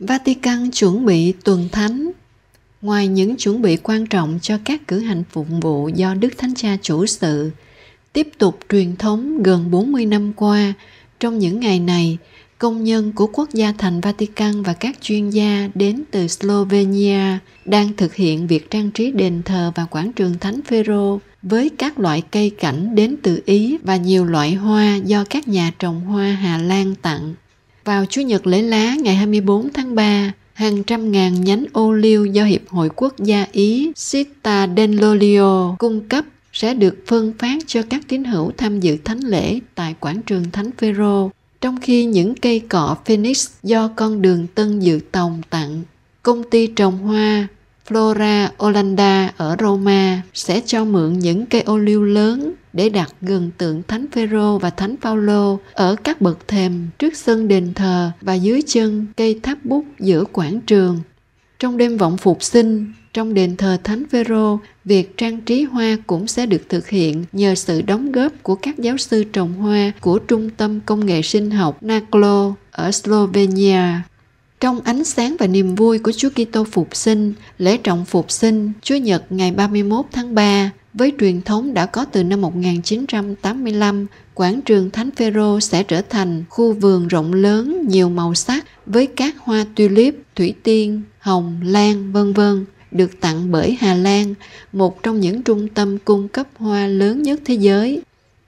Vatican chuẩn bị tuần thánh Ngoài những chuẩn bị quan trọng cho các cử hành phụng vụ do Đức Thánh Cha chủ sự, tiếp tục truyền thống gần 40 năm qua, trong những ngày này, công nhân của quốc gia thành Vatican và các chuyên gia đến từ Slovenia đang thực hiện việc trang trí đền thờ và quảng trường Thánh Phaero với các loại cây cảnh đến từ Ý và nhiều loại hoa do các nhà trồng hoa Hà Lan tặng. Vào Chủ nhật lễ lá ngày 24 tháng 3, hàng trăm ngàn nhánh ô liu do Hiệp hội Quốc gia Ý Sita Denlolio cung cấp sẽ được phân phát cho các tín hữu tham dự thánh lễ tại quảng trường Thánh Phêrô, trong khi những cây cọ Phoenix do con đường Tân Dự Tòng tặng công ty trồng hoa Flora Olanda ở Roma sẽ cho mượn những cây ô liu lớn để đặt gần tượng Thánh Phêrô và Thánh Phaolô ở các bậc thềm trước sân đền thờ và dưới chân cây tháp bút giữa quảng trường. Trong đêm vọng phục sinh, trong đền thờ Thánh Phêrô, việc trang trí hoa cũng sẽ được thực hiện nhờ sự đóng góp của các giáo sư trồng hoa của Trung tâm Công nghệ Sinh học Naklo ở Slovenia. Trong ánh sáng và niềm vui của Chúa Kitô phục sinh, lễ trọng phục sinh Chúa Nhật ngày 31 tháng 3 với truyền thống đã có từ năm 1985, quảng trường Thánh Phaero sẽ trở thành khu vườn rộng lớn nhiều màu sắc với các hoa tulip, thủy tiên, hồng, lan, vân vân được tặng bởi Hà Lan, một trong những trung tâm cung cấp hoa lớn nhất thế giới.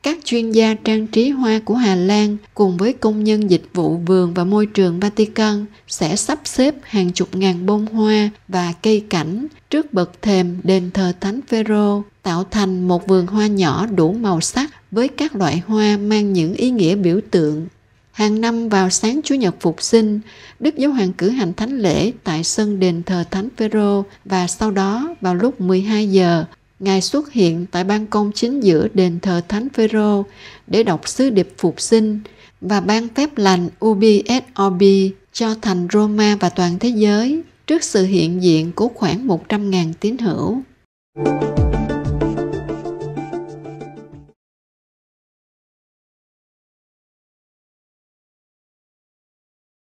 Các chuyên gia trang trí hoa của Hà Lan cùng với công nhân dịch vụ vườn và môi trường Vatican sẽ sắp xếp hàng chục ngàn bông hoa và cây cảnh trước bậc thềm đền thờ Thánh Phaero tạo thành một vườn hoa nhỏ đủ màu sắc với các loại hoa mang những ý nghĩa biểu tượng. Hàng năm vào sáng Chủ nhật Phục sinh, Đức Giáo Hoàng cử hành thánh lễ tại sân đền thờ Thánh Phêrô và sau đó vào lúc 12 giờ, Ngài xuất hiện tại ban công chính giữa đền thờ Thánh Phêrô để đọc sứ điệp Phục sinh và ban phép lành Ubi et Orbi cho thành Roma và toàn thế giới trước sự hiện diện của khoảng 100.000 tín hữu. Thank you